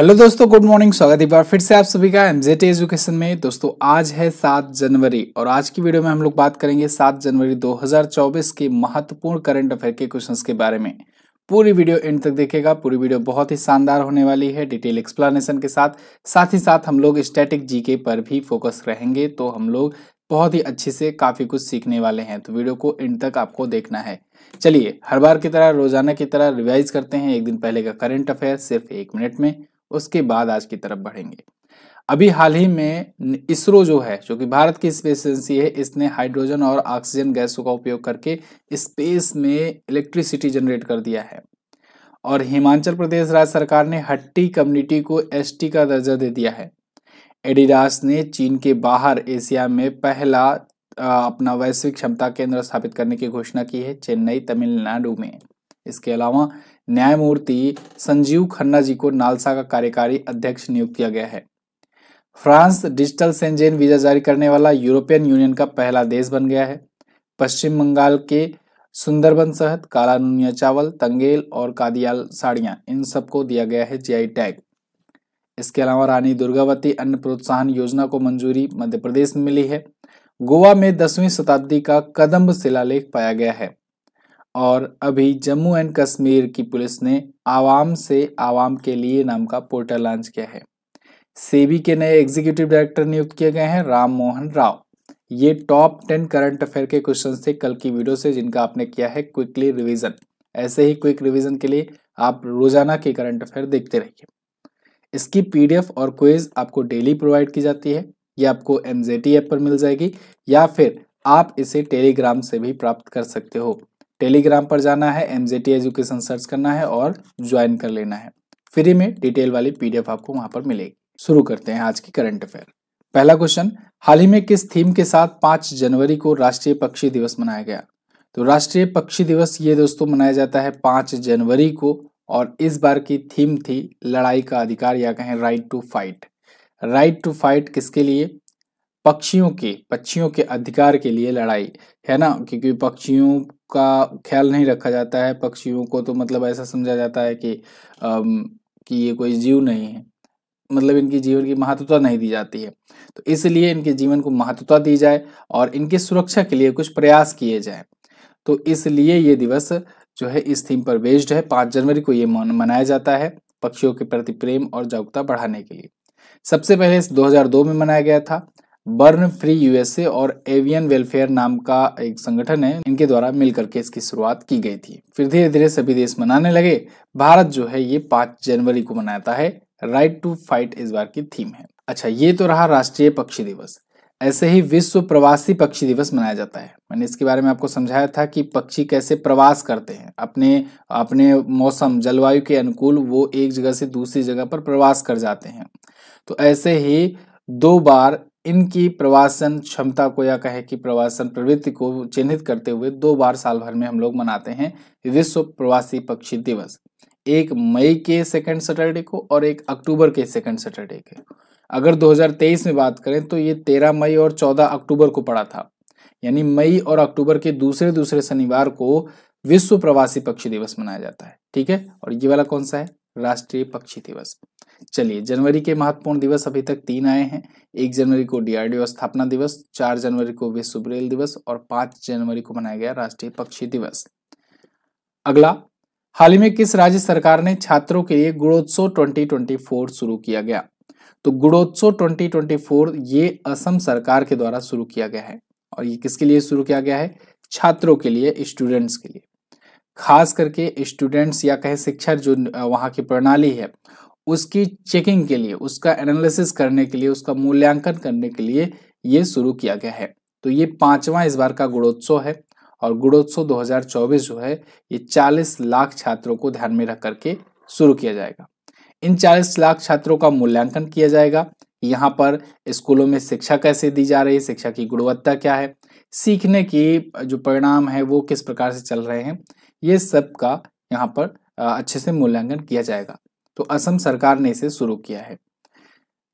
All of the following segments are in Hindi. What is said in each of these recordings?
हेलो दोस्तों गुड मॉर्निंग स्वागत है एक बार फिर से आप सभी का एमजेटी एजुकेशन में दोस्तों आज है सात जनवरी और आज की वीडियो में हम लोग बात करेंगे सात जनवरी 2024 के महत्वपूर्ण करंट अफेयर के क्वेश्चंस के बारे में पूरी वीडियो एंड तक देखेगा पूरी वीडियो बहुत ही शानदार होने वाली है डिटेल एक्सप्लेनेशन के साथ साथ ही साथ हम लोग स्टेटिक जी पर भी फोकस रहेंगे तो हम लोग बहुत ही अच्छे से काफ़ी कुछ सीखने वाले हैं तो वीडियो को एंड तक आपको देखना है चलिए हर बार की तरह रोजाना की तरह रिवाइज करते हैं एक दिन पहले का करंट अफेयर सिर्फ एक मिनट में उसके बाद आज की तरफ बढ़ेंगे अभी हाल ही में इसरो जो है जो कि भारत की स्पेस एजेंसी है इसने हाइड्रोजन और ऑक्सीजन गैसों का उपयोग करके स्पेस में इलेक्ट्रिसिटी जनरेट कर दिया है और हिमाचल प्रदेश राज्य सरकार ने हट्टी कम्युनिटी को एसटी का दर्जा दे दिया है एडिडास ने चीन के बाहर एशिया में पहला अपना वैश्विक क्षमता केंद्र स्थापित करने की घोषणा की है चेन्नई तमिलनाडु में इसके अलावा न्यायमूर्ति संजीव खन्ना जी को नालसा का कार्यकारी अध्यक्ष नियुक्त किया गया है फ्रांस डिजिटल सेंजेन वीजा जारी करने वाला यूरोपियन यूनियन का पहला देश बन गया है पश्चिम बंगाल के सुंदरबन सहित काला नुनिया चावल तंगेल और कादियाल साड़ियां इन सबको दिया गया है जीआई टैग इसके अलावा रानी दुर्गावती अन्न प्रोत्साहन योजना को मंजूरी मध्य प्रदेश में मिली है गोवा में दसवीं शताब्दी का कदम्ब शिलालेख पाया गया है और अभी जम्मू एंड कश्मीर की पुलिस ने आवाम से आवाम के लिए नाम का पोर्टल लॉन्च किया है सेबी के नए एग्जीक्यूटिव डायरेक्टर नियुक्त किए गए हैं राम मोहन राव ये टॉप टेन करंट अफेयर के क्वेश्चन थे कल की वीडियो से जिनका आपने किया है क्विकली रिविजन ऐसे ही क्विक रिविजन के लिए आप रोजाना के करंट अफेयर देखते रहिए इसकी पीडीएफ और क्विज आपको डेली प्रोवाइड की जाती है ये आपको एम ऐप पर मिल जाएगी या फिर आप इसे टेलीग्राम से भी प्राप्त कर सकते हो टेलीग्राम पर जाना है एम एजुकेशन सर्च करना है और ज्वाइन कर लेना है फ्री में डिटेल वाली पीडीएफ आपको वहां पर मिलेगी शुरू करते हैं आज की करंट अफेयर पहला क्वेश्चन हाल ही में किस थीम के साथ पांच जनवरी को राष्ट्रीय पक्षी दिवस मनाया गया तो राष्ट्रीय पक्षी दिवस ये दोस्तों मनाया जाता है पांच जनवरी को और इस बार की थीम थी लड़ाई का अधिकार या कहें right to fight right to fight किसके लिए पक्षियों के पक्षियों के अधिकार के लिए लड़ाई है ना क्योंकि पक्षियों का ख्याल नहीं रखा जाता है पक्षियों को तो मतलब ऐसा समझा जाता है कि अम, कि ये कोई जीव नहीं है मतलब इनकी जीवन की महत्वता नहीं दी जाती है तो इसलिए इनके जीवन को महत्वता दी जाए और इनकी सुरक्षा के लिए कुछ प्रयास किए जाए तो इसलिए ये दिवस जो है इस थीम पर बेस्ड है पाँच जनवरी को ये मनाया जाता है पक्षियों के प्रति प्रेम और जागरूकता बढ़ाने के लिए सबसे पहले 2002 में मनाया गया था बर्न फ्री यूएसए और एवियन वेलफेयर नाम का एक संगठन है इनके द्वारा मिलकर के इसकी शुरुआत की गई थी फिर धीरे धीरे सभी देश मनाने लगे भारत जो है ये पांच जनवरी को मनाता है राइट टू फाइट इस बार की थीम है अच्छा ये तो रहा राष्ट्रीय पक्षी दिवस ऐसे ही विश्व प्रवासी पक्षी दिवस मनाया जाता है मैंने इसके बारे में आपको समझाया था कि पक्षी कैसे प्रवास करते हैं अपने अपने मौसम जलवायु के अनुकूल वो एक जगह से दूसरी जगह पर प्रवास कर जाते हैं तो ऐसे ही दो बार इनकी प्रवासन क्षमता को या कहे कि प्रवासन प्रवृत्ति को चिन्हित करते हुए दो बार साल भर में हम लोग मनाते हैं विश्व प्रवासी पक्षी दिवस एक मई के सेकंड सैटरडे को और एक अक्टूबर के सेकंड सैटरडे के अगर 2023 में बात करें तो ये 13 मई और 14 अक्टूबर को पड़ा था यानी मई और अक्टूबर के दूसरे दूसरे शनिवार को विश्व प्रवासी पक्षी दिवस मनाया जाता है ठीक है और ये वाला कौन सा है राष्ट्रीय पक्षी दिवस चलिए जनवरी के महत्वपूर्ण दिवस अभी तक तीन आए हैं एक जनवरी को डीआरडीओ स्थापना दिवस चार जनवरी को विश्व ब्रेल दिवस और पांच जनवरी को मनाया गया राष्ट्रीय पक्षी दिवस अगला हाल ही में किस राज्य सरकार ने छात्रों के लिए गुणोत्सव ट्वेंटी फोर शुरू किया गया तो गुणोत्सव ट्वेंटी फोर ये असम सरकार के द्वारा शुरू किया गया है और ये किसके लिए शुरू किया गया है छात्रों के लिए स्टूडेंट्स के लिए खास करके स्टूडेंट्स या कहे शिक्षा जो वहाँ की प्रणाली है उसकी चेकिंग के लिए उसका एनालिसिस करने के लिए उसका मूल्यांकन करने के लिए ये शुरू किया गया है तो ये पांचवा इस बार का गुणोत्सव है और गुणोत्सव 2024 जो है ये 40 लाख छात्रों को ध्यान में रख करके शुरू किया जाएगा इन 40 लाख छात्रों का मूल्यांकन किया जाएगा यहाँ पर स्कूलों में शिक्षा कैसे दी जा रही है शिक्षा की गुणवत्ता क्या है सीखने की जो परिणाम है वो किस प्रकार से चल रहे हैं ये सब का यहाँ पर अच्छे से मूल्यांकन किया जाएगा तो असम सरकार ने इसे शुरू किया है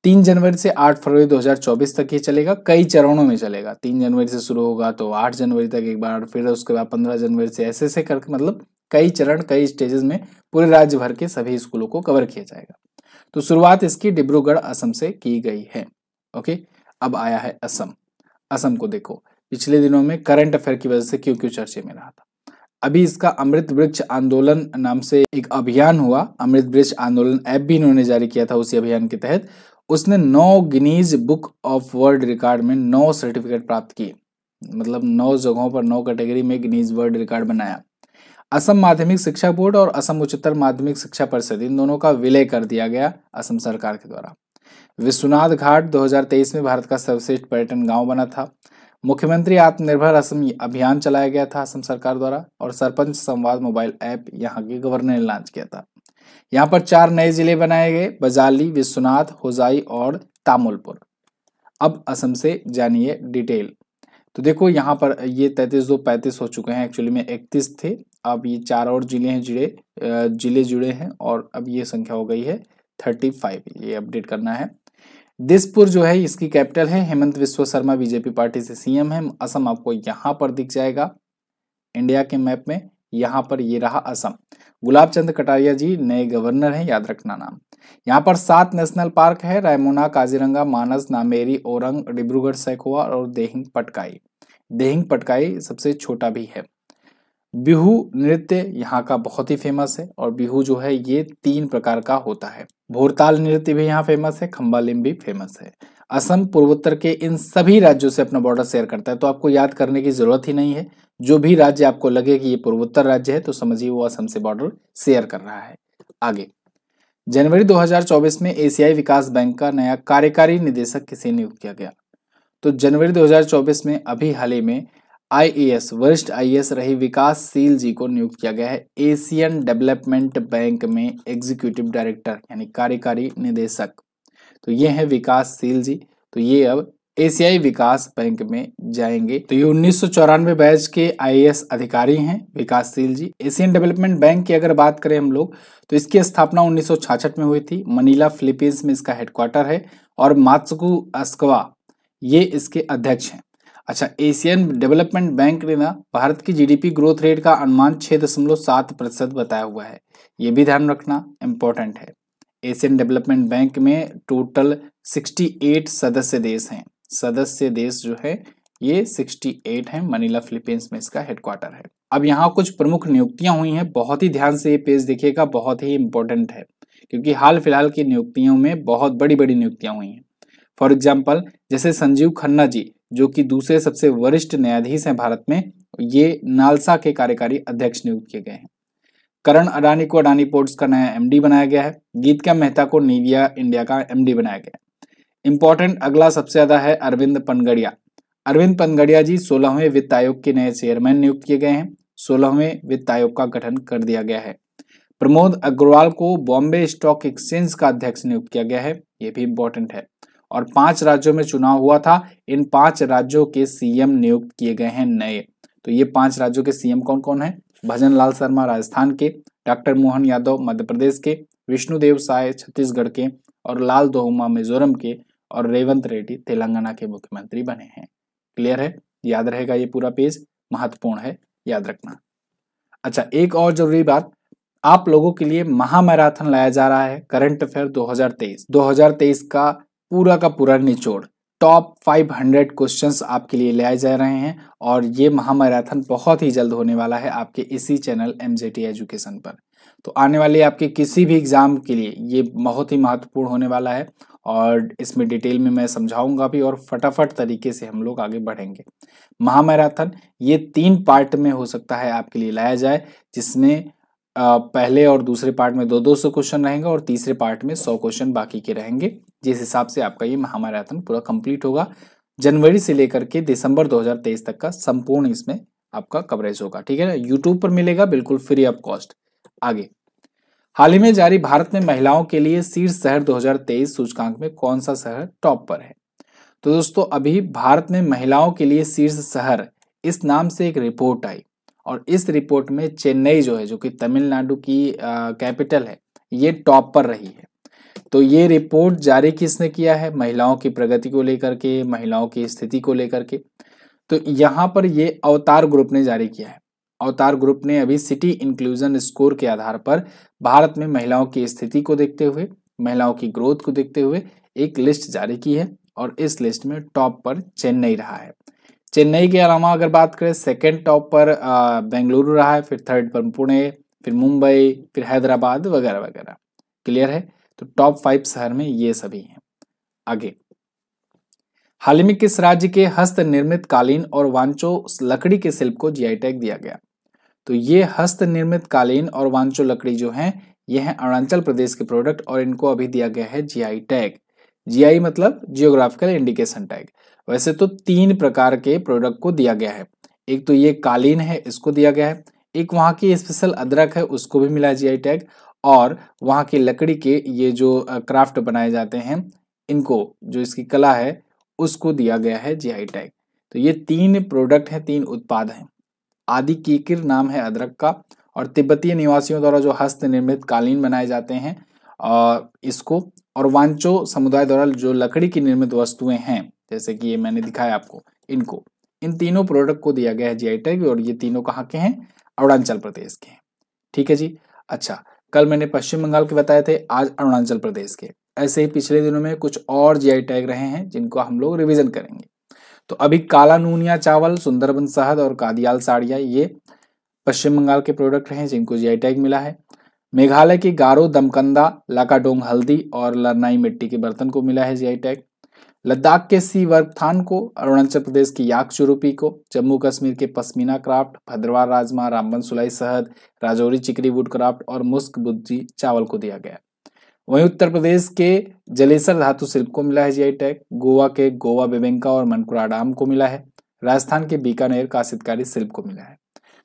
तीन जनवरी से आठ फरवरी 2024 तक ये चलेगा कई चरणों में चलेगा तीन जनवरी से शुरू होगा तो आठ जनवरी तक एक बार फिर उसके बाद पंद्रह जनवरी से ऐसे ऐसे करके मतलब कई चरण कई स्टेजेस में पूरे राज्य भर के सभी स्कूलों को कवर किया जाएगा तो शुरुआत इसकी डिब्रूगढ़ असम से की गई है ओके अब आया है असम असम को देखो पिछले दिनों में करंट अफेयर की वजह से क्यों क्यों चर्चे में रहा था अभी इसका अमृत वृक्ष आंदोलन नाम से एक अभियान हुआ अमृत वृक्ष आंदोलन ऐप भी इन्होंने जारी किया था उसी अभियान के तहत उसने नौ Guinness Book of World Record में नौ सर्टिफिकेट प्राप्त किए मतलब नौ जगहों पर नौ कैटेगरी में गिनीज वर्ल्ड रिकॉर्ड बनाया असम माध्यमिक शिक्षा बोर्ड और असम उच्चतर माध्यमिक शिक्षा परिषद इन दोनों का विलय कर दिया गया असम सरकार के द्वारा विश्वनाथ घाट 2023 में भारत का सर्वश्रेष्ठ पर्यटन गांव बना था मुख्यमंत्री आत्मनिर्भर असम अभियान चलाया गया था असम सरकार द्वारा और सरपंच संवाद मोबाइल ऐप यहाँ के गवर्नर ने लॉन्च किया था यहाँ पर चार नए जिले बनाए गए बजाली विश्वनाथ होजाई और तामुलपुर अब असम से जानिए डिटेल तो देखो यहाँ पर ये तैतीस दो पैंतीस हो चुके हैं एक्चुअली में इकतीस थे अब ये चार और जिले हैं जिले जिले जुड़े हैं और अब ये संख्या हो गई है थर्टी फाइव ये अपडेट करना है दिसपुर जो है इसकी कैपिटल है हेमंत विश्व शर्मा बीजेपी पार्टी से सीएम है असम आपको यहाँ पर दिख जाएगा इंडिया के मैप में यहाँ पर ये रहा असम गुलाब चंद कटारिया जी नए गवर्नर हैं याद रखना नाम यहाँ पर सात नेशनल पार्क है रायमोना काजीरंगा मानस नामेरी औरंग डिब्रूगढ़ सैकुआ और देहिंग पटकाई देहिंग पटकाई सबसे छोटा भी है बिहू नृत्य यहाँ का बहुत ही फेमस है और बिहू जो है ये तीन प्रकार का होता है भोरताल नृत्य भी यहाँ फेमस है खम्बालिम भी फेमस है असम पूर्वोत्तर के इन सभी राज्यों से अपना बॉर्डर शेयर करता है तो आपको याद करने की जरूरत ही नहीं है जो भी राज्य आपको लगे कि ये पूर्वोत्तर राज्य है तो समझिए वो असम से बॉर्डर शेयर कर रहा है आगे जनवरी 2024 में एशियाई विकास बैंक का नया कार्यकारी निदेशक किसे नियुक्त किया गया तो जनवरी 2024 में अभी हाल ही में आईएएस वरिष्ठ आईएएस रहे विकास सील जी को नियुक्त किया गया है एशियन डेवलपमेंट बैंक में एग्जीक्यूटिव डायरेक्टर यानी कार्यकारी निदेशक तो ये हैं विकास सील जी तो ये अब एशियाई विकास बैंक में जाएंगे तो ये उन्नीस बैच के आईएएस अधिकारी हैं विकासशील जी एशियन डेवलपमेंट बैंक की अगर बात करें हम लोग तो इसकी स्थापना उन्नीस में हुई थी मनीला फिलीपींस में इसका हेडक्वार्टर है और मात्सुकू अस्कवा ये इसके अध्यक्ष हैं अच्छा एशियन डेवलपमेंट बैंक ने ना भारत की जीडीपी ग्रोथ रेट का अनुमान छह दशमलव सात प्रतिशत बताया हुआ है ये भी ध्यान रखना इम्पोर्टेंट है एशियन डेवलपमेंट बैंक में टोटल सिक्सटी एट सदस्य देश हैं सदस्य देश जो है ये सिक्सटी एट है मनीला फिलीपींस में इसका हेडक्वार्टर है अब यहाँ कुछ प्रमुख नियुक्तियां हुई हैं बहुत ही ध्यान से ये पेज देखिएगा बहुत ही इम्पोर्टेंट है क्योंकि हाल फिलहाल की नियुक्तियों में बहुत बड़ी बड़ी नियुक्तियां हुई हैं फॉर एग्जाम्पल जैसे संजीव खन्ना जी जो कि दूसरे सबसे वरिष्ठ न्यायाधीश हैं भारत में ये नालसा के कार्यकारी अध्यक्ष नियुक्त किए गए हैं करण अडानी को अडानी पोर्ट्स का नया एमडी बनाया गया है गीतका मेहता को नीविया इंडिया का एमडी बनाया गया है इंपॉर्टेंट अगला सबसे ज्यादा है अरविंद पनगड़िया अरविंद पनगड़िया जी सोलहवें वित्त आयोग के नए चेयरमैन नियुक्त किए गए हैं सोलहवें वित्त आयोग का गठन कर दिया गया है प्रमोद अग्रवाल को बॉम्बे स्टॉक एक्सचेंज का अध्यक्ष नियुक्त किया गया है ये भी इंपॉर्टेंट है और पांच राज्यों में चुनाव हुआ था इन पांच राज्यों के सीएम नियुक्त किए गए हैं नए तो ये पांच राज्यों के सीएम कौन कौन है भजन लाल शर्मा राजस्थान के डॉक्टर मोहन यादव मध्य प्रदेश के विष्णुदेव साय छत्तीसगढ़ के और लाल दोहमा मिजोरम के और रेवंत रेड्डी तेलंगाना के मुख्यमंत्री बने हैं क्लियर है याद रहेगा ये पूरा पेज महत्वपूर्ण है याद रखना अच्छा एक और जरूरी बात आप लोगों के लिए महामैराथन लाया जा रहा है करंट अफेयर 2023 2023 का पूरा का पूरा निचोड़ टॉप 500 क्वेश्चंस आपके लिए लाए जा रहे हैं और ये महामैराथन बहुत ही जल्द होने वाला है आपके इसी चैनल एम एजुकेशन पर तो आने वाले आपके किसी भी एग्ज़ाम के लिए ये बहुत ही महत्वपूर्ण होने वाला है और इसमें डिटेल में मैं समझाऊंगा भी और फटाफट तरीके से हम लोग आगे बढ़ेंगे महामैराथन ये तीन पार्ट में हो सकता है आपके लिए लाया जाए जिसमें पहले और दूसरे पार्ट में दो दो सौ क्वेश्चन रहेंगे और तीसरे पार्ट में सौ क्वेश्चन बाकी के रहेंगे जिस हिसाब से आपका ये महामैराथन पूरा कंप्लीट होगा जनवरी से लेकर के दिसंबर 2023 तक का संपूर्ण इसमें आपका कवरेज होगा ठीक है ना यूट्यूब पर मिलेगा बिल्कुल फ्री ऑफ कॉस्ट आगे हाल ही में जारी भारत में महिलाओं के लिए शीर्ष शहर दो सूचकांक में कौन सा शहर टॉप पर है तो दोस्तों अभी भारत में महिलाओं के लिए शीर्ष शहर इस नाम से एक रिपोर्ट आई और इस रिपोर्ट में चेन्नई जो है जो कि तमिलनाडु की कैपिटल है ये टॉप पर रही है तो ये रिपोर्ट जारी किसने किया है महिलाओं की प्रगति को लेकर के महिलाओं की स्थिति को लेकर के तो यहाँ पर ये अवतार ग्रुप ने जारी किया है अवतार ग्रुप ने अभी सिटी इंक्लूजन स्कोर के आधार पर भारत में महिलाओं की स्थिति को देखते हुए महिलाओं की ग्रोथ को देखते हुए एक लिस्ट जारी की है और इस लिस्ट में टॉप पर चेन्नई रहा है चेन्नई के अलावा अगर बात करें सेकेंड टॉप पर बेंगलुरु रहा है फिर थर्ड पर पुणे फिर मुंबई फिर हैदराबाद वगैरह वगैरह क्लियर है तो टॉप फाइव शहर में ये सभी हैं आगे हाल ही में किस राज्य के हस्त निर्मित कालीन और वांचो लकड़ी के शिल्प को जीआई टैग दिया गया तो ये हस्त निर्मित कालीन और वांचो लकड़ी जो है यह है अरुणाचल प्रदेश के प्रोडक्ट और इनको अभी दिया गया है जीआई टैग जीआई मतलब जियोग्राफिकल इंडिकेशन टैग वैसे तो तीन प्रकार के प्रोडक्ट को दिया गया है एक तो ये कालीन है इसको दिया गया है एक वहाँ की स्पेशल अदरक है उसको भी मिला जीआई टैग और वहाँ की लकड़ी के ये जो क्राफ्ट बनाए जाते हैं इनको जो इसकी कला है उसको दिया गया है जीआई टैग तो ये तीन प्रोडक्ट हैं तीन उत्पाद हैं आदि कीकिर नाम है अदरक का और तिब्बतीय निवासियों द्वारा जो हस्त निर्मित कालीन बनाए जाते हैं और इसको और वांचो समुदाय द्वारा जो लकड़ी की निर्मित वस्तुएं हैं जैसे कि ये मैंने दिखाया आपको इनको इन तीनों प्रोडक्ट को दिया गया है जी टैग और ये तीनों कहाँ के हैं अरुणाचल प्रदेश के हैं ठीक है जी अच्छा कल मैंने पश्चिम बंगाल के बताए थे आज अरुणाचल प्रदेश के ऐसे ही पिछले दिनों में कुछ और जी टैग रहे हैं जिनको हम लोग रिविजन करेंगे तो अभी काला नूनिया चावल सुंदरबन शहद और कादियाल साड़िया ये पश्चिम बंगाल के प्रोडक्ट हैं जिनको जी टैग मिला है मेघालय के गारो दमकंदा लाकाडोंग हल्दी और लरनाई मिट्टी के बर्तन को मिला है जीआई टैग लद्दाख के सी वर्क थान को अरुणाचल प्रदेश की याक चुरूपी को जम्मू कश्मीर के पश्मीना क्राफ्ट भद्रवार राजमा रामबन सुलाई सहद राजौरी चिकरी वुड क्राफ्ट और मुस्क बुद्धि चावल को दिया गया वहीं उत्तर प्रदेश के जलेसर धातु शिल्प को मिला है जीआई टैग गोवा के गोवा बेबेंका और मनकुराडाम को मिला है राजस्थान के बीकानेर का शिल्प को मिला है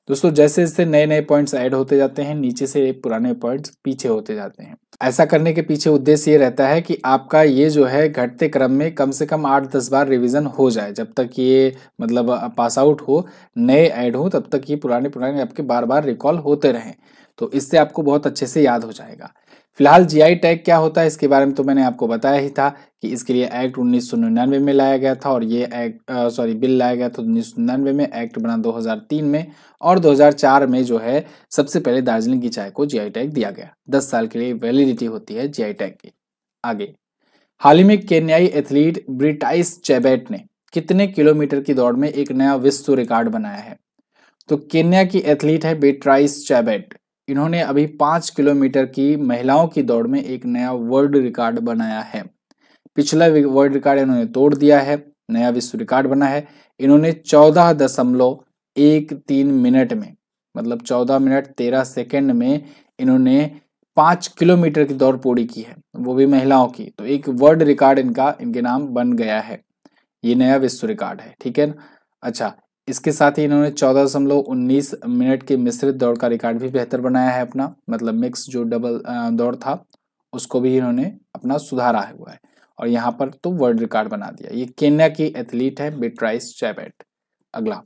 दोस्तों जैसे जैसे नए नए पॉइंट्स ऐड होते जाते हैं नीचे से पुराने पॉइंट्स पीछे होते जाते हैं ऐसा करने के पीछे उद्देश्य ये रहता है कि आपका ये जो है घटते क्रम में कम से कम आठ दस बार रिवीजन हो जाए जब तक ये मतलब पास आउट हो नए ऐड हो तब तक ये पुराने पुराने आपके बार बार रिकॉल होते रहें तो इससे आपको बहुत अच्छे से याद हो जाएगा फिलहाल जीआई टैग क्या होता है इसके बारे में तो मैंने आपको बताया ही था कि इसके लिए एक्ट उन्नीस में लाया गया था और ये एक्ट सॉरी बिल लाया गया था उन्नीस में एक्ट बना 2003 में और 2004 में जो है सबसे पहले दार्जिलिंग की चाय को जीआई टैग दिया गया 10 साल के लिए वैलिडिटी होती है जीआई टैग की आगे हाल ही में केन्याई एथलीट ब्रिटाइस चैबेट ने कितने किलोमीटर की दौड़ में एक नया विश्व रिकॉर्ड बनाया है तो केन्या की एथलीट है ब्रिटाइस चैबेट इन्होंने अभी पाँच किलोमीटर की महिलाओं की दौड़ में एक नया वर्ल्ड रिकॉर्ड बनाया है पिछला वर्ल्ड रिकॉर्ड इन्होंने तोड़ दिया है नया विश्व रिकॉर्ड बना है इन्होंने चौदह दशमलव एक तीन मिनट में मतलब चौदह मिनट तेरह सेकेंड में इन्होंने पाँच किलोमीटर की दौड़ पूरी की है वो भी महिलाओं की तो एक वर्ल्ड रिकॉर्ड इनका इनके नाम बन गया है ये नया विश्व रिकॉर्ड है ठीक है ना अच्छा इसके साथ ही इन्होंने चौदह दशमलव उन्नीस मिनट के मिश्रित दौड़ का रिकॉर्ड भी बेहतर बनाया है अपना मतलब मिक्स जो डबल दौड़ था उसको भी इन्होंने अपना सुधारा हुआ है और यहाँ पर तो वर्ल्ड रिकॉर्ड बना दिया ये केन्या की एथलीट है बिट्राइस चैबेट अगला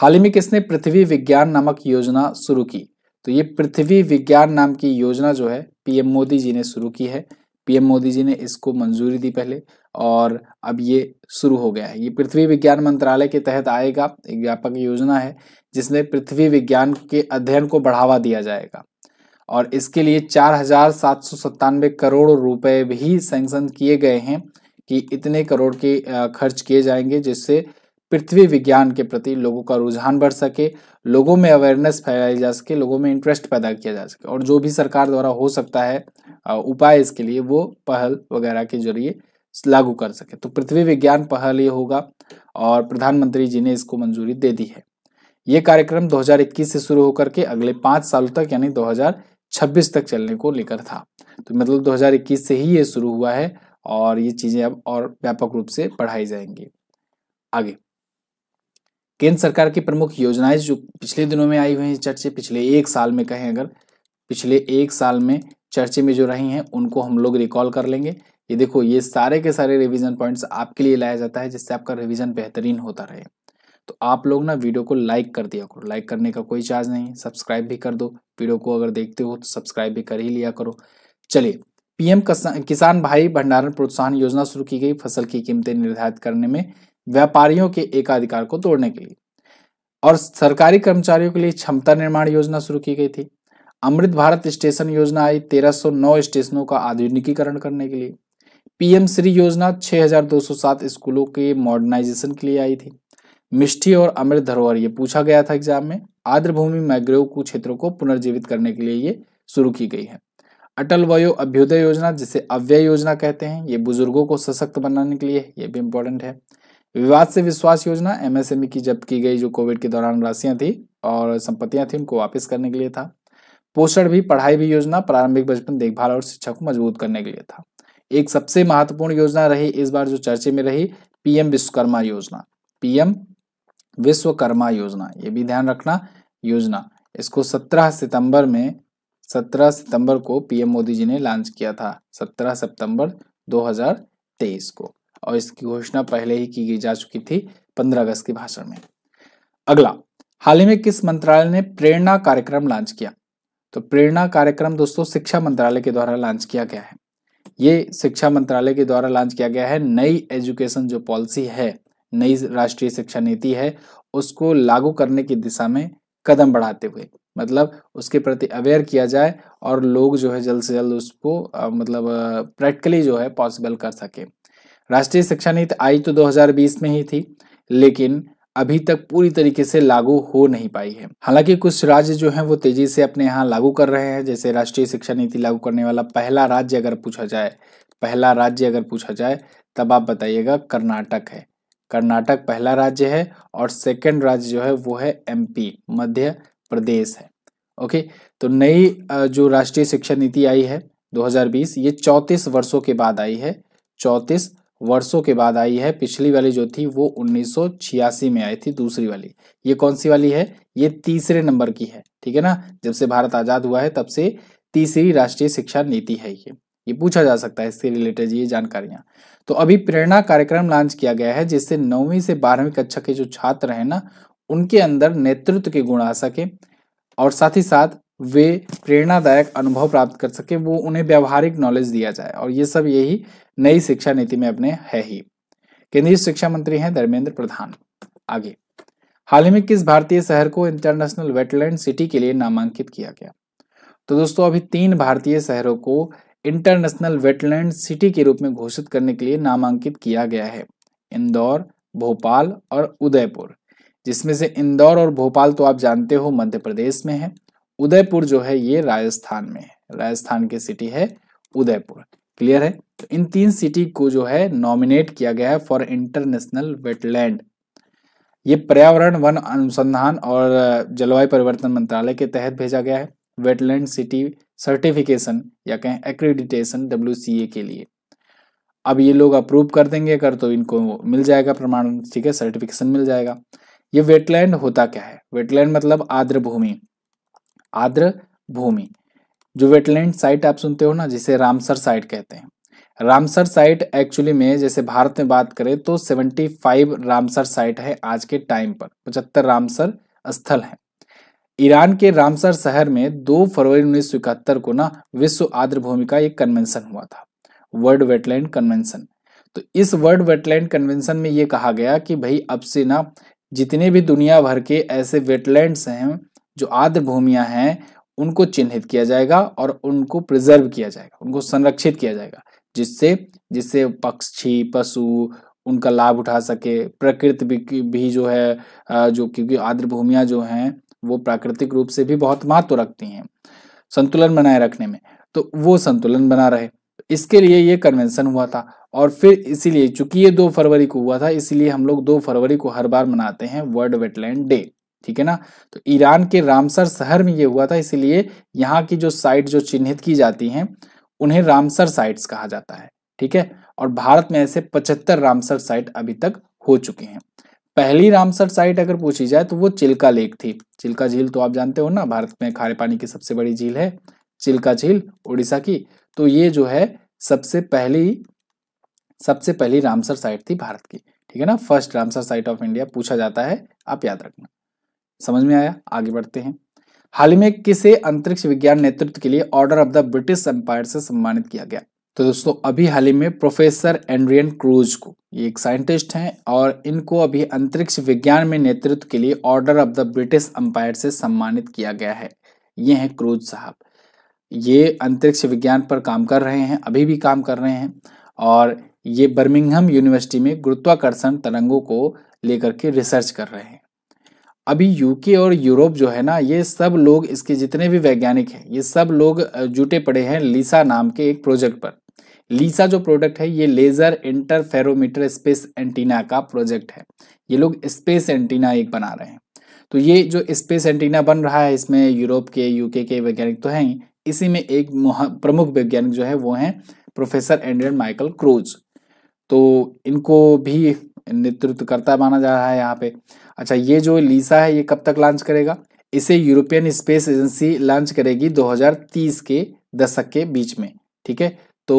हाल ही में किसने पृथ्वी विज्ञान नामक योजना शुरू की तो ये पृथ्वी विज्ञान नाम की योजना जो है पीएम मोदी जी ने शुरू की है पीएम मोदी जी ने इसको मंजूरी दी पहले और अब ये शुरू हो गया है ये पृथ्वी विज्ञान मंत्रालय के तहत आएगा एक व्यापक योजना है जिसमें पृथ्वी विज्ञान के अध्ययन को बढ़ावा दिया जाएगा और इसके लिए चार हजार सात सौ सत्तानवे करोड़ रुपए भी सैंक्शन किए गए हैं कि इतने करोड़ के खर्च किए जाएंगे जिससे पृथ्वी विज्ञान के प्रति लोगों का रुझान बढ़ सके लोगों में अवेयरनेस फैलाई जा सके लोगों में इंटरेस्ट पैदा किया जा सके और जो भी सरकार द्वारा हो सकता है उपाय इसके लिए वो पहल वगैरह के जरिए लागू कर सके तो पृथ्वी विज्ञान पहल ये होगा और प्रधानमंत्री जी ने इसको मंजूरी दे दी है ये कार्यक्रम 2021 से शुरू होकर के अगले पांच साल तक यानी 2026 तक चलने को लेकर था तो मतलब 2021 से ही ये शुरू हुआ है और ये चीज़ें अब और व्यापक रूप से पढ़ाई जाएंगी आगे केंद्र सरकार की प्रमुख योजनाएं जो पिछले दिनों में आई हुई हैं चर्चे पिछले एक साल में कहें अगर पिछले एक साल में चर्चे में जो रही हैं उनको हम लोग रिकॉल कर लेंगे ये देखो ये सारे के सारे रिवीजन पॉइंट्स आपके लिए लाया जाता है जिससे आपका रिवीजन बेहतरीन होता रहे तो आप लोग ना वीडियो को लाइक कर दिया करो लाइक करने का कोई चार्ज नहीं सब्सक्राइब भी कर दो वीडियो को अगर देखते हो तो सब्सक्राइब भी कर ही लिया करो चलिए पीएम किसान भाई भंडारण प्रोत्साहन योजना शुरू की गई फसल की कीमतें निर्धारित करने में व्यापारियों के एकाधिकार को तोड़ने के लिए और सरकारी कर्मचारियों के लिए क्षमता निर्माण योजना शुरू की गई थी अमृत भारत स्टेशन योजना आई 1309 स्टेशनों का आधुनिकीकरण करने के लिए पीएम श्री योजना 6207 स्कूलों के मॉडर्नाइजेशन के लिए आई थी मिष्टी और अमृत धरोहर ये पूछा गया था एग्जाम में आर्द्रभूमि माइग्रोव को क्षेत्रों को पुनर्जीवित करने के लिए ये शुरू की गई है अटल वयो अभ्युदय योजना जिसे अव्यय योजना कहते हैं ये बुजुर्गों को सशक्त बनाने के लिए ये भी इम्पोर्टेंट है विवाद से विश्वास योजना एमएसएमई e की जब्त की गई जो कोविड के दौरान राशियां थी और संपत्तियां थी उनको वापस करने के लिए था पोषण भी पढ़ाई भी योजना प्रारंभिक बचपन देखभाल और शिक्षा को मजबूत करने के लिए था एक सबसे महत्वपूर्ण योजना रही इस बार जो चर्चे में रही पीएम विश्वकर्मा योजना पीएम विश्वकर्मा योजना ये भी ध्यान रखना योजना इसको 17 सितंबर में 17 सितंबर को पीएम मोदी जी ने लॉन्च किया था 17 सितंबर 2023 को और इसकी घोषणा पहले ही की जा चुकी थी 15 अगस्त के भाषण में अगला हाल ही में किस मंत्रालय ने प्रेरणा कार्यक्रम लॉन्च किया तो प्रेरणा कार्यक्रम दोस्तों शिक्षा मंत्रालय के द्वारा लॉन्च किया गया है ये शिक्षा मंत्रालय के द्वारा लॉन्च किया गया है नई एजुकेशन जो पॉलिसी है नई राष्ट्रीय शिक्षा नीति है उसको लागू करने की दिशा में कदम बढ़ाते हुए मतलब उसके प्रति अवेयर किया जाए और लोग जो है जल्द से जल्द उसको आ, मतलब प्रैक्टिकली जो है पॉसिबल कर सके राष्ट्रीय शिक्षा नीति आई तो 2020 में ही थी लेकिन अभी तक पूरी तरीके से लागू हो नहीं पाई है हालांकि कुछ राज्य जो हैं वो तेजी से अपने यहाँ लागू कर रहे हैं जैसे राष्ट्रीय शिक्षा नीति लागू करने वाला पहला राज्य अगर पूछा जाए पहला राज्य अगर पूछा जाए तब आप बताइएगा कर्नाटक है कर्नाटक पहला राज्य है और सेकेंड राज्य जो है वो है एम मध्य प्रदेश है ओके तो नई जो राष्ट्रीय शिक्षा नीति आई है 2020 ये चौंतीस वर्षों के बाद आई है चौंतीस वर्षों के बाद आई है पिछली वाली जो थी वो उन्नीस में आई थी दूसरी वाली ये कौन सी वाली है ये तीसरे नंबर की है ठीक है ना जब से भारत आज़ाद हुआ है तब से तीसरी राष्ट्रीय शिक्षा नीति है ये ये पूछा जा सकता है इसके रिलेटेड ये जानकारियां तो अभी प्रेरणा कार्यक्रम लॉन्च किया गया है जिससे नौवीं से बारहवीं कक्षा के जो छात्र हैं ना उनके अंदर नेतृत्व के गुण आ सके और साथ ही साथ वे प्रेरणादायक अनुभव प्राप्त कर सके वो उन्हें व्यवहारिक नॉलेज दिया जाए और ये सब यही नई शिक्षा नीति में अपने है ही केंद्रीय शिक्षा मंत्री हैं धर्मेंद्र प्रधान आगे हाल ही में किस भारतीय शहर को इंटरनेशनल वेटलैंड सिटी के लिए नामांकित किया गया तो दोस्तों अभी तीन भारतीय शहरों को इंटरनेशनल वेटलैंड सिटी के रूप में घोषित करने के लिए नामांकित किया गया है इंदौर भोपाल और उदयपुर जिसमें से इंदौर और भोपाल तो आप जानते हो मध्य प्रदेश में है उदयपुर जो है ये राजस्थान में है राजस्थान की सिटी है उदयपुर क्लियर है तो इन तीन सिटी को जो है नॉमिनेट किया गया है फॉर इंटरनेशनल वेटलैंड ये पर्यावरण वन अनुसंधान और जलवायु परिवर्तन मंत्रालय के तहत भेजा गया है वेटलैंड सिटी सर्टिफिकेशन या कहें एक्रेडिटेशन डब्ल्यू के लिए अब ये लोग अप्रूव कर देंगे अगर तो इनको मिल जाएगा प्रमाण ठीक है सर्टिफिकेशन मिल जाएगा ये वेटलैंड होता क्या है वेटलैंड मतलब आर्द्र भूमि आर्द्र भूमि जो वेटलैंड साइट आप सुनते हो ना जिसे रामसर साइट कहते हैं रामसर साइट एक्चुअली में जैसे भारत में बात करें तो 75 रामसर साइट है आज के टाइम पर पचहत्तर रामसर स्थल है ईरान के रामसर शहर में 2 फरवरी उन्नीस को ना विश्व आर्द्र भूमि का एक कन्वेंशन हुआ था वर्ल्ड वेटलैंड कन्वेंशन तो इस वर्ल्ड वेटलैंड कन्वेंशन में ये कहा गया कि भाई अब से ना जितने भी दुनिया भर के ऐसे वेटलैंड्स हैं जो आर्द्र भूमिया हैं उनको चिन्हित किया जाएगा और उनको प्रिजर्व किया जाएगा उनको संरक्षित किया जाएगा जिससे जिससे पक्षी पशु उनका लाभ उठा सके प्रकृति भी, भी जो है जो क्योंकि आर्द्र भूमिया जो हैं वो प्राकृतिक रूप से भी बहुत महत्व रखती हैं संतुलन बनाए रखने में तो वो संतुलन बना रहे इसके लिए ये कन्वेंशन हुआ था और फिर इसीलिए चूंकि ये दो फरवरी को हुआ था इसीलिए हम लोग दो फरवरी को हर बार मनाते हैं वर्ल्ड वेटलैंड डे ठीक है ना तो ईरान के रामसर शहर में ये हुआ था इसीलिए यहाँ की जो साइट जो चिन्हित की जाती हैं उन्हें रामसर साइट्स कहा जाता है ठीक है और भारत में ऐसे पचहत्तर रामसर साइट अभी तक हो चुके हैं पहली रामसर साइट अगर पूछी जाए तो वो चिल्का लेक थी चिल्का झील तो आप जानते हो ना भारत में खारे पानी की सबसे बड़ी झील है चिल्का झील उड़ीसा की तो ये जो है सबसे पहली सबसे पहली रामसर साइट थी भारत की ठीक है ना first Ramsar site of India पूछा जाता है आप याद रखना समझ में आया आगे बढ़ते हैं हाल ही में किसे अंतरिक्ष विज्ञान नेतृत्व के लिए Order of the British Empire से सम्मानित किया गया तो दोस्तों अभी हाल ही में प्रोफेसर एंड्रियन क्रूज को ये एक साइंटिस्ट हैं और इनको अभी अंतरिक्ष विज्ञान में नेतृत्व के लिए Order of the British Empire से सम्मानित किया गया है ये हैं क्रूज साहब ये अंतरिक्ष विज्ञान पर काम कर रहे हैं अभी भी काम कर रहे हैं और ये बर्मिंगहम यूनिवर्सिटी में गुरुत्वाकर्षण तरंगों को लेकर के रिसर्च कर रहे हैं अभी यूके और यूरोप जो है ना ये सब लोग इसके जितने भी वैज्ञानिक हैं ये सब लोग जुटे पड़े हैं लीसा नाम के एक प्रोजेक्ट पर लीसा जो प्रोडक्ट है ये लेज़र इंटरफेरोमीटर स्पेस एंटीना का प्रोजेक्ट है ये लोग स्पेस एंटीना एक बना रहे हैं तो ये जो स्पेस एंटीना बन रहा है इसमें यूरोप के यूके के वैज्ञानिक तो हैं ही इसी में एक प्रमुख वैज्ञानिक जो है वो हैं प्रोफेसर एंड्रियन माइकल क्रोज तो इनको भी नेतृत्वकर्ता माना जा रहा है यहाँ पे अच्छा ये जो लीसा है ये कब तक लॉन्च करेगा इसे यूरोपियन स्पेस एजेंसी लॉन्च करेगी 2030 के दशक के बीच में ठीक है तो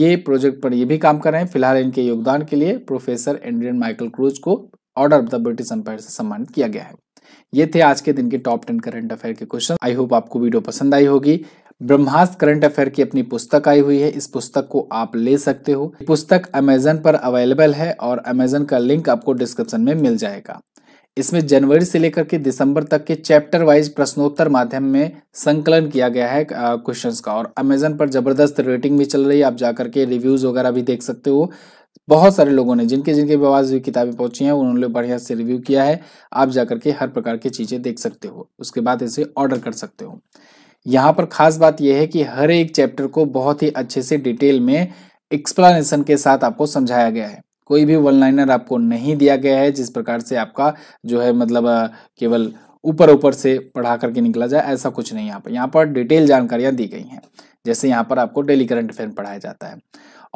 ये प्रोजेक्ट पर ये भी काम कर रहे हैं फिलहाल इनके योगदान के लिए प्रोफेसर एंड्रियन माइकल क्रूज को Order of the British Empire से सम्मानित किया गया है ये थे आज के दिन के टॉप टेन करंट अफेयर के क्वेश्चन आई होप आपको वीडियो पसंद आई होगी ब्रह्मास्त्र करंट अफेयर की अपनी पुस्तक आई हुई है इस पुस्तक को आप ले सकते हो पुस्तक अमेजन पर अवेलेबल है और अमेजन का लिंक आपको डिस्क्रिप्शन में मिल जाएगा इसमें जनवरी से लेकर के दिसंबर तक के चैप्टर वाइज प्रश्नोत्तर माध्यम में संकलन किया गया है क्वेश्चंस का और अमेजन पर जबरदस्त रेटिंग भी चल रही है आप जाकर के रिव्यूज़ वगैरह भी देख सकते हो बहुत सारे लोगों ने जिनके जिनके पास हुई किताबें पहुंची हैं उन्होंने बढ़िया से रिव्यू किया है आप जाकर के हर प्रकार की चीज़ें देख सकते हो उसके बाद इसे ऑर्डर कर सकते हो यहाँ पर खास बात यह है कि हर एक चैप्टर को बहुत ही अच्छे से डिटेल में एक्सप्लानेशन के साथ आपको समझाया गया है कोई भी वन लाइनर आपको नहीं दिया गया है जिस प्रकार से आपका जो है मतलब केवल ऊपर ऊपर से पढ़ा करके निकला जाए ऐसा कुछ नहीं यहाँ पर यहाँ पर डिटेल जानकारियाँ दी गई हैं जैसे यहाँ पर आपको डेली करंट अफेयर पढ़ाया जाता है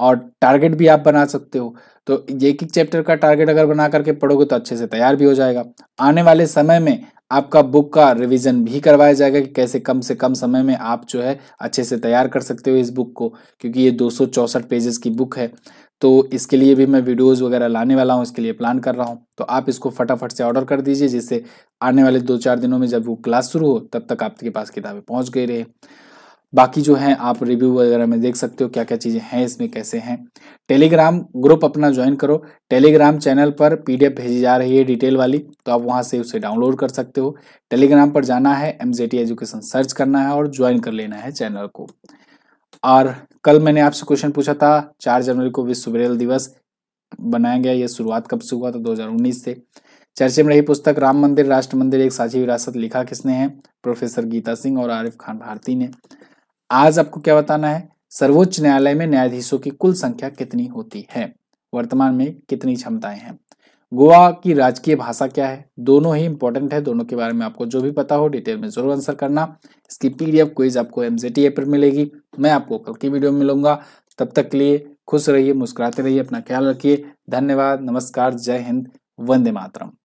और टारगेट भी आप बना सकते हो तो एक एक चैप्टर का टारगेट अगर बना करके पढ़ोगे तो अच्छे से तैयार भी हो जाएगा आने वाले समय में आपका बुक का रिवीजन भी करवाया जाएगा कि कैसे कम से कम समय में आप जो है अच्छे से तैयार कर सकते हो इस बुक को क्योंकि ये दो पेजेस की बुक है तो इसके लिए भी मैं वीडियोस वगैरह लाने वाला हूँ इसके लिए प्लान कर रहा हूँ तो आप इसको फटाफट से ऑर्डर कर दीजिए जिससे आने वाले दो चार दिनों में जब वो क्लास शुरू हो तब तक आपके पास किताबें पहुँच गई रहे बाकी जो है आप रिव्यू वगैरह में देख सकते हो क्या क्या चीज़ें हैं इसमें कैसे हैं टेलीग्राम ग्रुप अपना ज्वाइन करो टेलीग्राम चैनल पर पीडीएफ भेजी जा रही है डिटेल वाली तो आप वहां से उसे डाउनलोड कर सकते हो टेलीग्राम पर जाना है एम एजुकेशन सर्च करना है और ज्वाइन कर लेना है चैनल को और कल मैंने आपसे क्वेश्चन पूछा था चार जनवरी को विश्व बरेल दिवस बनाया गया यह शुरुआत कब से हुआ था दो से चर्चे में रही पुस्तक राम मंदिर राष्ट्र मंदिर एक साझी विरासत लिखा किसने है प्रोफेसर गीता सिंह और आरिफ खान भारती ने आज आपको क्या बताना है सर्वोच्च न्यायालय में न्यायाधीशों की कुल संख्या कितनी होती है वर्तमान में कितनी क्षमताएं हैं गोवा की राजकीय भाषा क्या है दोनों ही इंपॉर्टेंट है दोनों के बारे में आपको जो भी पता हो डिटेल में जरूर आंसर करना इसकी पीडीएफ क्विज आपको एमजेटी पर मिलेगी मैं आपको कल की वीडियो में मिलूंगा तब तक के लिए खुश रहिए मुस्कुराते रहिए अपना ख्याल रखिए धन्यवाद नमस्कार जय हिंद वंदे मातरम